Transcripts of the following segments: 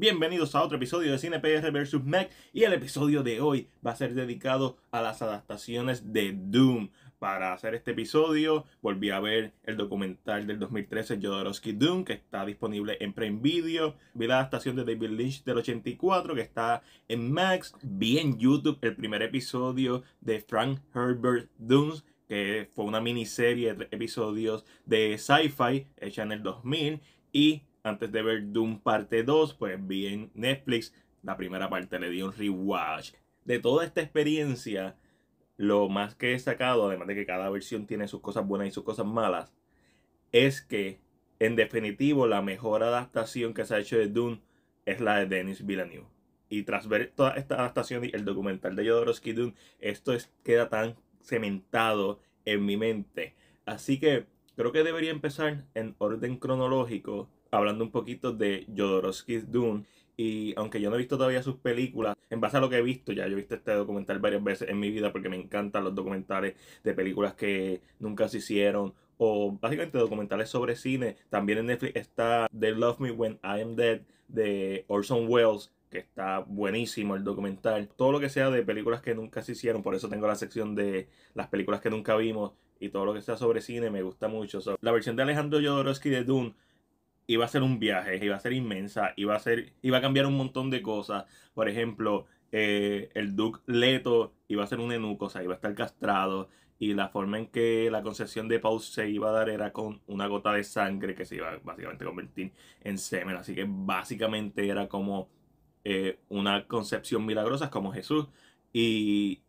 Bienvenidos a otro episodio de CinePR vs. Mac y el episodio de hoy va a ser dedicado a las adaptaciones de Doom. Para hacer este episodio volví a ver el documental del 2013 Jodorowsky Doom que está disponible en Prime Video. Vi la adaptación de David Lynch del 84 que está en Max. Vi en YouTube el primer episodio de Frank Herbert Dooms que fue una miniserie de episodios de sci-fi hecha en el 2000 y antes de ver Doom parte 2, pues vi en Netflix la primera parte, le di un rewatch. De toda esta experiencia, lo más que he sacado, además de que cada versión tiene sus cosas buenas y sus cosas malas, es que en definitivo la mejor adaptación que se ha hecho de Doom es la de Denis Villeneuve. Y tras ver toda esta adaptación y el documental de Jodorowsky Doom, esto queda tan cementado en mi mente. Así que creo que debería empezar en orden cronológico hablando un poquito de Jodorowsky's Dune. Y aunque yo no he visto todavía sus películas, en base a lo que he visto, ya yo he visto este documental varias veces en mi vida porque me encantan los documentales de películas que nunca se hicieron o básicamente documentales sobre cine. También en Netflix está They Love Me When I Am Dead de Orson Welles, que está buenísimo el documental. Todo lo que sea de películas que nunca se hicieron, por eso tengo la sección de las películas que nunca vimos y todo lo que sea sobre cine me gusta mucho. la versión de Alejandro Jodorowsky de Dune iba a ser un viaje, iba a ser inmensa, iba a, ser, iba a cambiar un montón de cosas. Por ejemplo, eh, el Duke Leto iba a ser un enuco, o sea, iba a estar castrado. Y la forma en que la concepción de Pau se iba a dar era con una gota de sangre que se iba a básicamente convertir en semen. Así que básicamente era como eh, una concepción milagrosa, como Jesús. Y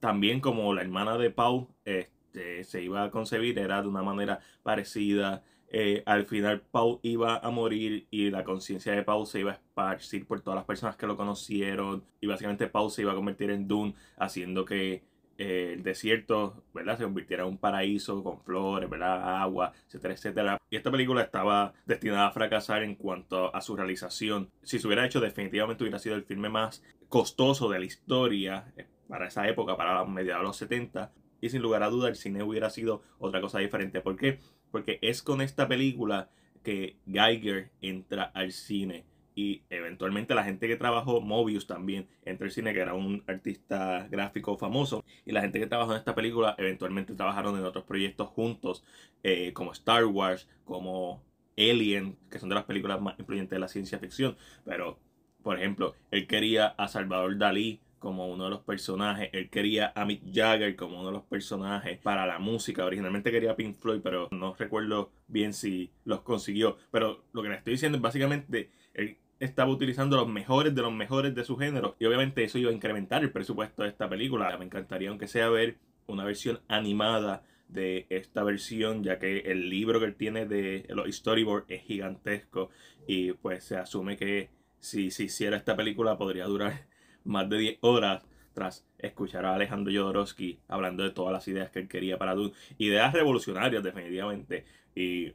también como la hermana de Pau, este, este, se iba a concebir era de una manera parecida. Eh, al final Paul iba a morir y la conciencia de Paul se iba a esparcir por todas las personas que lo conocieron y básicamente Paul se iba a convertir en Dune haciendo que eh, el desierto ¿verdad? se convirtiera en un paraíso con flores, ¿verdad? agua, etcétera, etcétera. Y esta película estaba destinada a fracasar en cuanto a su realización. Si se hubiera hecho definitivamente hubiera sido el filme más costoso de la historia eh, para esa época, para mediados de los 70, y sin lugar a duda, el cine hubiera sido otra cosa diferente. ¿Por qué? Porque es con esta película que Geiger entra al cine. Y eventualmente la gente que trabajó, Mobius también, entra al cine, que era un artista gráfico famoso. Y la gente que trabajó en esta película, eventualmente trabajaron en otros proyectos juntos, eh, como Star Wars, como Alien, que son de las películas más influyentes de la ciencia ficción. Pero, por ejemplo, él quería a Salvador Dalí como uno de los personajes. Él quería a Mick Jagger como uno de los personajes para la música. Originalmente quería Pink Floyd, pero no recuerdo bien si los consiguió. Pero lo que le estoy diciendo es básicamente, él estaba utilizando los mejores de los mejores de su género. Y obviamente eso iba a incrementar el presupuesto de esta película. Me encantaría, aunque sea ver una versión animada de esta versión, ya que el libro que él tiene de los storyboards es gigantesco y pues se asume que si se hiciera esta película podría durar más de 10 horas tras escuchar a Alejandro Jodorowsky hablando de todas las ideas que él quería para Dune. Ideas revolucionarias, definitivamente. Y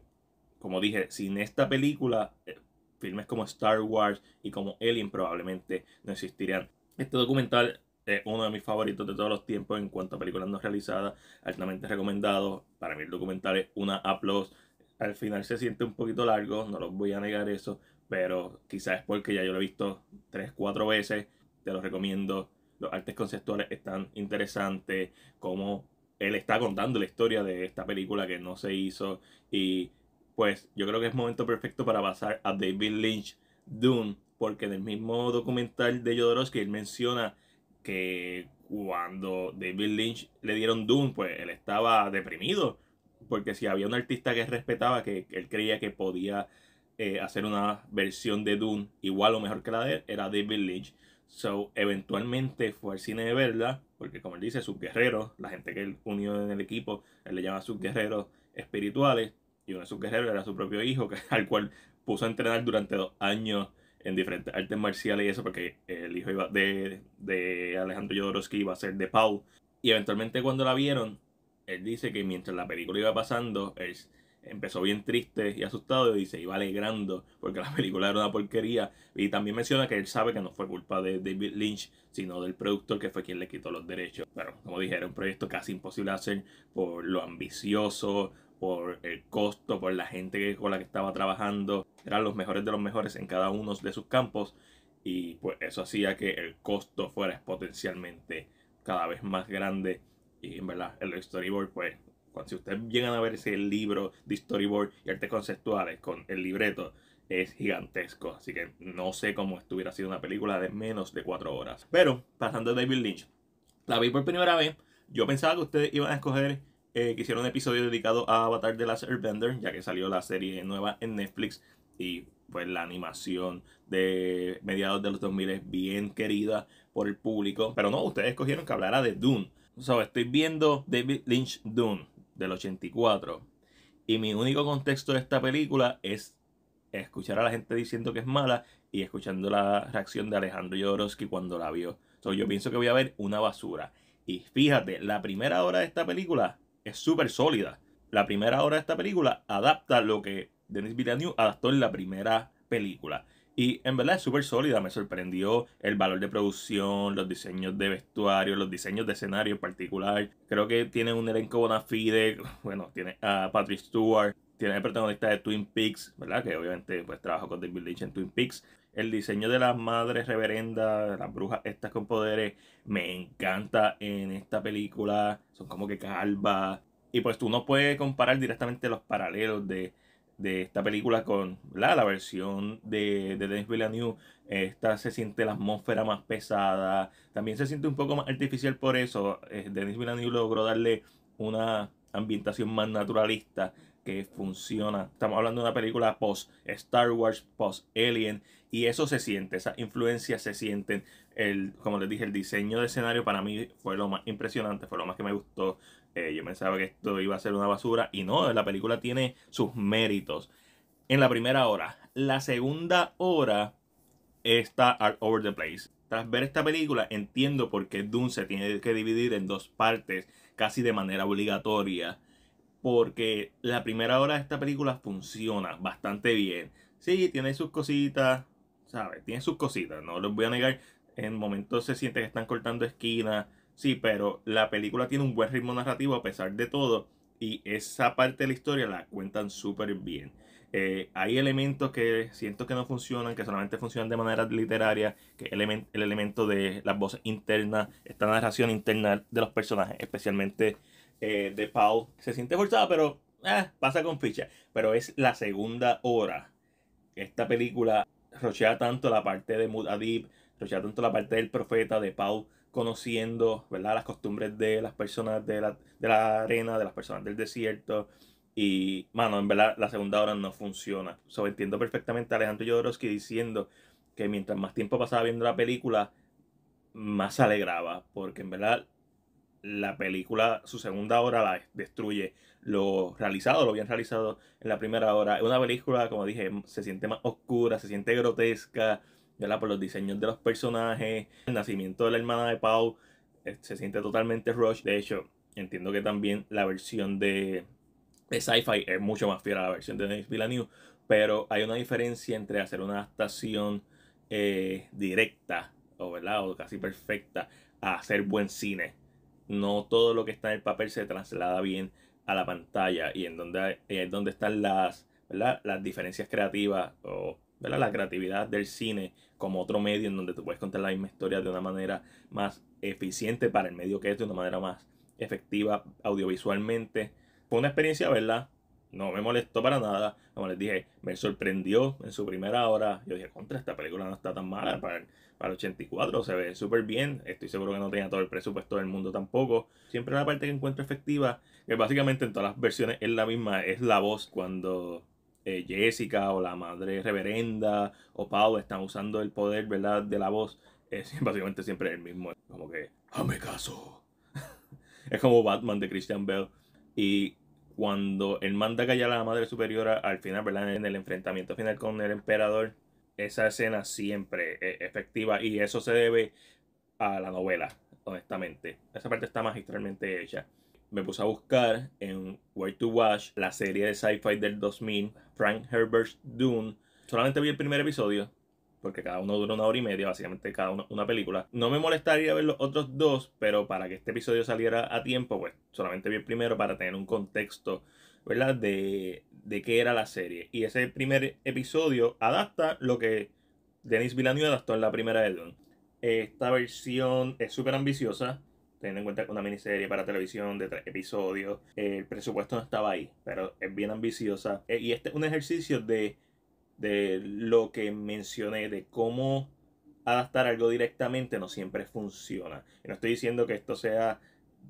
como dije, sin esta película, eh, filmes como Star Wars y como Alien probablemente no existirían. Este documental es uno de mis favoritos de todos los tiempos en cuanto a películas no realizadas, altamente recomendado. Para mí el documental es una aplauso. Al final se siente un poquito largo, no lo voy a negar eso, pero quizás es porque ya yo lo he visto 3, 4 veces te lo recomiendo. Los artes conceptuales están interesantes, Como él está contando la historia de esta película que no se hizo. Y pues yo creo que es momento perfecto para pasar a David Lynch Dune, porque en el mismo documental de Jodorowsky él menciona que cuando David Lynch le dieron Dune, pues él estaba deprimido, porque si había un artista que respetaba, que, él creía que podía eh, hacer una versión de Dune igual o mejor que la de él, era David Lynch. So, eventualmente fue al cine de verdad, porque como él dice, sus guerreros, la gente que él unió en el equipo, él le llama sus guerreros espirituales, y uno de sus guerreros era su propio hijo, que, al cual puso a entrenar durante dos años en diferentes artes marciales y eso, porque el hijo iba de, de Alejandro Jodorowsky iba a ser de Pau, Y eventualmente cuando la vieron, él dice que mientras la película iba pasando, él empezó bien triste y asustado y se iba alegrando porque la película era una porquería. Y también menciona que él sabe que no fue culpa de David Lynch, sino del productor que fue quien le quitó los derechos. Pero como dije, era un proyecto casi imposible de hacer por lo ambicioso, por el costo, por la gente con la que estaba trabajando. Eran los mejores de los mejores en cada uno de sus campos y pues eso hacía que el costo fuera potencialmente cada vez más grande y en verdad el storyboard pues cuando, si ustedes llegan a ver ese libro de storyboard y artes conceptuales con el libreto, es gigantesco. Así que no sé cómo estuviera sido una película de menos de 4 horas. Pero, pasando a David Lynch, la vi por primera vez. Yo pensaba que ustedes iban a escoger eh, que hiciera un episodio dedicado a Avatar de las Airbender, ya que salió la serie nueva en Netflix y pues la animación de mediados de los 2000 es bien querida por el público. Pero no, ustedes escogieron que hablara de Dune. O sea, estoy viendo David Lynch Dune del 84. Y mi único contexto de esta película es escuchar a la gente diciendo que es mala y escuchando la reacción de Alejandro Jodorowsky cuando la vio. So, yo pienso que voy a ver una basura. Y fíjate, la primera hora de esta película es súper sólida. La primera hora de esta película adapta lo que Denis Villeneuve adaptó en la primera película. Y en verdad es súper sólida, me sorprendió el valor de producción, los diseños de vestuario, los diseños de escenario en particular. Creo que tiene un elenco bona fide, bueno, tiene a Patrick Stewart, tiene el protagonista de Twin Peaks, ¿verdad? Que obviamente pues trabajó con David Lynch en Twin Peaks. El diseño de las madres reverendas, las brujas estas con poderes, me encanta en esta película. Son como que calvas. Y pues tú no puedes comparar directamente los paralelos de de esta película con la la versión de, de Dennis Villeneuve. Esta se siente la atmósfera más pesada. También se siente un poco más artificial por eso. Eh, Denis Villeneuve logró darle una ambientación más naturalista que funciona. Estamos hablando de una película post Star Wars, post Alien. Y eso se siente, esas influencias se sienten. El, como les dije, el diseño de escenario para mí fue lo más impresionante, fue lo más que me gustó. Eh, yo pensaba que esto iba a ser una basura y no, la película tiene sus méritos. En la primera hora. La segunda hora está all over the place. Tras ver esta película entiendo por qué Dune se tiene que dividir en dos partes casi de manera obligatoria. Porque la primera hora de esta película funciona bastante bien. Sí, tiene sus cositas, ¿sabes? Tiene sus cositas, no los voy a negar. En momentos se siente que están cortando esquinas Sí, pero la película tiene un buen ritmo narrativo a pesar de todo y esa parte de la historia la cuentan súper bien. Eh, hay elementos que siento que no funcionan, que solamente funcionan de manera literaria, que el elemento de las voces internas, esta narración interna de los personajes, especialmente eh, de Paul. Se siente forzada, pero ah, pasa con ficha. Pero es la segunda hora. Esta película rochea tanto la parte de Mudadip. rochea tanto la parte del profeta, de Paul, conociendo, ¿verdad? Las costumbres de las personas de la, arena, de las personas del desierto. Y, mano, en verdad, la segunda hora no funciona. So, perfectamente a Alejandro Jodorowsky diciendo que mientras más tiempo pasaba viendo la película, más se alegraba. Porque, en verdad, la película, su segunda hora la destruye. Lo realizado, lo bien realizado en la primera hora. Es una película, como dije, se siente más oscura, se siente grotesca. Por los diseños de los personajes, el nacimiento de la hermana de Pau, eh, se siente totalmente rush. De hecho, entiendo que también la versión de, de Sci-Fi es mucho más fiel a la versión de Denis Villeneuve, pero hay una diferencia entre hacer una adaptación eh, directa o, ¿verdad? casi perfecta a hacer buen cine. No todo lo que está en el papel se traslada bien a la pantalla y en donde, es donde están las, las diferencias creativas o la creatividad del cine como otro medio en donde tú puedes contar la misma historia de una manera más eficiente para el medio que es, de una manera más efectiva audiovisualmente. Fue una experiencia, ¿verdad? No me molestó para nada. Como les dije, me sorprendió en su primera hora. Yo dije, contra, esta película no está tan mala para para el 84. Se ve súper bien. Estoy seguro que no tenía todo el presupuesto del mundo tampoco. Siempre la parte que encuentro efectiva, que básicamente en todas las versiones es la misma, es la voz cuando eh, Jessica o la madre reverenda o Pau están usando el poder, ¿verdad?, de la voz, es básicamente siempre el mismo. Como que, ¡hame caso! es como Batman de Christian Bell. Y cuando él manda callar a la madre superiora al final, ¿verdad?, en el enfrentamiento final con el emperador, esa escena siempre es efectiva y eso se debe a la novela, honestamente. Esa parte está magistralmente hecha me puse a buscar en Where to Watch la serie de sci-fi del 2000, Frank Herbert's Dune. Solamente vi el primer episodio, porque cada uno dura una hora y media, básicamente cada uno una película. No me molestaría ver los otros dos, pero para que este episodio saliera a tiempo, pues solamente vi el primero para tener un contexto, ¿verdad? De, de qué era la serie. Y ese primer episodio adapta lo que Denis Villeneuve adaptó en la primera de Dune. Esta versión es súper ambiciosa teniendo en cuenta que una miniserie para televisión de tres episodios, el presupuesto no estaba ahí, pero es bien ambiciosa. Eh, y este es un ejercicio de, de lo que mencioné, de cómo adaptar algo directamente no siempre funciona. Y no estoy diciendo que esto sea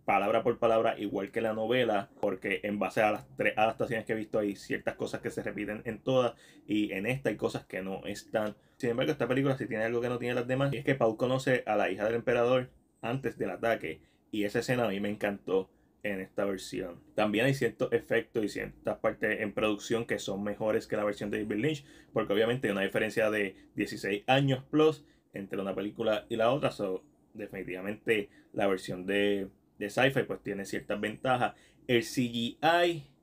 palabra por palabra igual que la novela, porque en base a las tres adaptaciones que he visto hay ciertas cosas que se repiten en todas y en esta hay cosas que no están. Sin embargo, esta película sí tiene algo que no tiene las demás y es que Pau conoce a la hija del emperador antes del ataque. Y esa escena a mí me encantó en esta versión. También hay ciertos efectos y ciertas partes en producción que son mejores que la versión de David Lynch, porque obviamente hay una diferencia de 16 años plus entre una película y la otra. So, definitivamente la versión de, de Sci-Fi pues tiene ciertas ventajas. El CGI,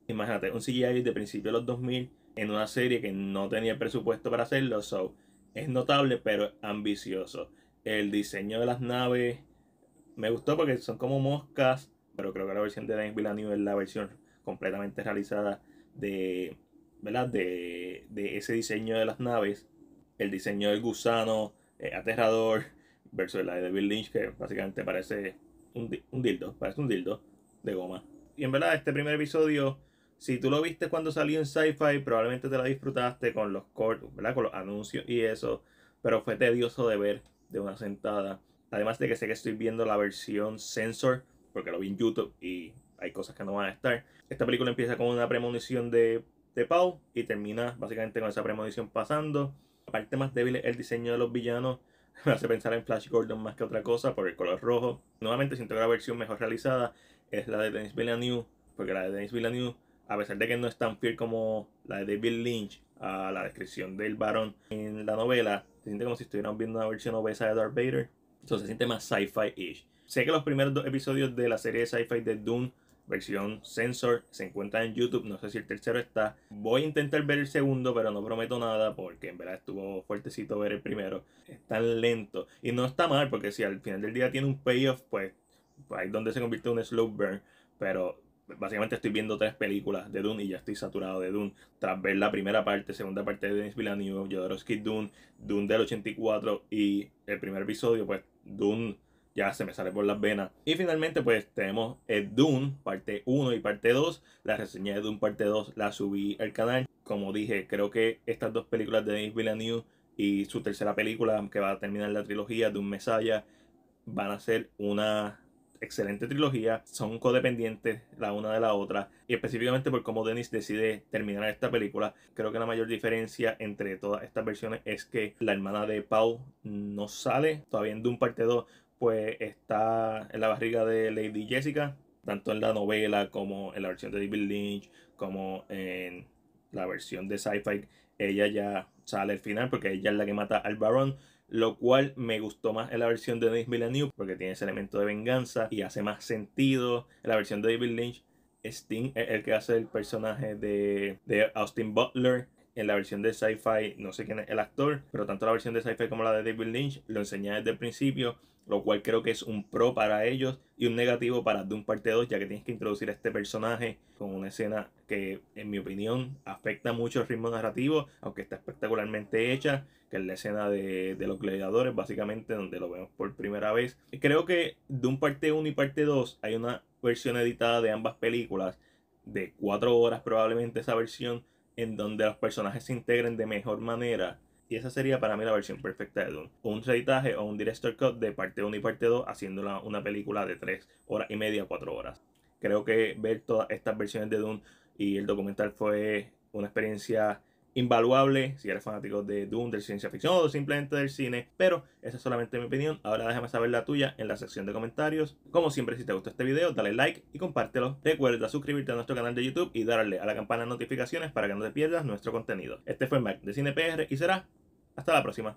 imagínate, un CGI de principios de los 2000 en una serie que no tenía presupuesto para hacerlo, so, es notable pero ambicioso. El diseño de las naves me gustó porque son como moscas, pero creo que la versión de Dan Villanueva es la versión completamente realizada de, ¿verdad? De, ese diseño de las naves, el diseño del gusano eh, aterrador versus la de Bill Lynch que básicamente parece un, un dildo, parece un dildo de goma. Y en verdad este primer episodio si tú lo viste cuando salió en Sci-Fi, probablemente te la disfrutaste con los Con los anuncios y eso. Pero fue tedioso de ver de una sentada. Además de que sé que estoy viendo la versión Sensor, porque lo vi en YouTube y hay cosas que no van a estar. Esta película empieza con una premonición de, de Pau y termina básicamente con esa premonición pasando. La parte más débil es el diseño de los villanos. Me hace pensar en Flash Gordon más que otra cosa por el color rojo. Nuevamente siento que la versión mejor realizada es la de Dennis Villeneuve, porque la de Dennis Villeneuve, a pesar de que no es tan fiel como la de David Lynch a la descripción del varón en la novela, se siente como si estuviéramos viendo una versión obesa de Darth Vader entonces se siente más sci-fi-ish. Sé que los primeros dos episodios de la serie de sci-fi de Doom, versión Sensor, se encuentran en YouTube. No sé si el tercero está. Voy a intentar ver el segundo, pero no prometo nada porque en verdad estuvo fuertecito ver el primero. Es tan lento. Y no está mal porque si al final del día tiene un payoff, pues, pues ahí es donde se convierte en un slow burn. Pero básicamente estoy viendo tres películas de Dune y ya estoy saturado de Dune. Tras ver la primera parte, segunda parte de Denis Villeneuve, Jodorowsky Dune, Dune del 84 y el primer episodio, pues Dune ya se me sale por las venas. Y finalmente, pues tenemos el eh, Dune, parte 1 y parte 2. La reseña de Dune parte 2 la subí al canal. Como dije, creo que estas dos películas de Denis Villeneuve y su tercera película, que va a terminar la trilogía, Dune Messiah, van a ser una excelente trilogía, son codependientes la una de la otra, y específicamente por cómo Dennis decide terminar esta película, creo que la mayor diferencia entre todas estas versiones es que la hermana de Pau no sale, todavía en un parte 2, pues está en la barriga de Lady Jessica, tanto en la novela como en la versión de David Lynch, como en la versión de Sci-Fi, ella ya sale al final porque ella es la que mata al Barón lo cual me gustó más en la versión de Denis Villeneuve porque tiene ese elemento de venganza y hace más sentido. En la versión de David Lynch, Sting es el que hace el personaje de, Austin Butler. En la versión de sci-fi, no sé quién es el actor, pero tanto la versión de sci-fi como la de David Lynch lo enseña desde el principio lo cual creo que es un pro para ellos y un negativo para Doom Parte 2, ya que tienes que introducir a este personaje con una escena que, en mi opinión, afecta mucho el ritmo narrativo, aunque está espectacularmente hecha, que es la escena de, de los gladiadores, básicamente, donde lo vemos por primera vez. Creo que Doom Parte 1 y Parte 2 hay una versión editada de ambas películas, de 4 horas probablemente esa versión, en donde los personajes se integren de mejor manera y esa sería para mí la versión perfecta de Doom. Un reeditaje o un director cut de parte 1 y parte 2 Haciéndola una, película de 3 horas y media, 4 horas. Creo que ver todas estas versiones de Doom y el documental fue una experiencia invaluable si eres fanático de Doom, de ciencia ficción o simplemente del cine. Pero esa es solamente mi opinión. Ahora déjame saber la tuya en la sección de comentarios. Como siempre, si te gustó este video, dale like y compártelo. Recuerda suscribirte a nuestro canal de YouTube y darle a la campana de notificaciones para que no te pierdas nuestro contenido. Este fue Mac de CinePR y será hasta la próxima.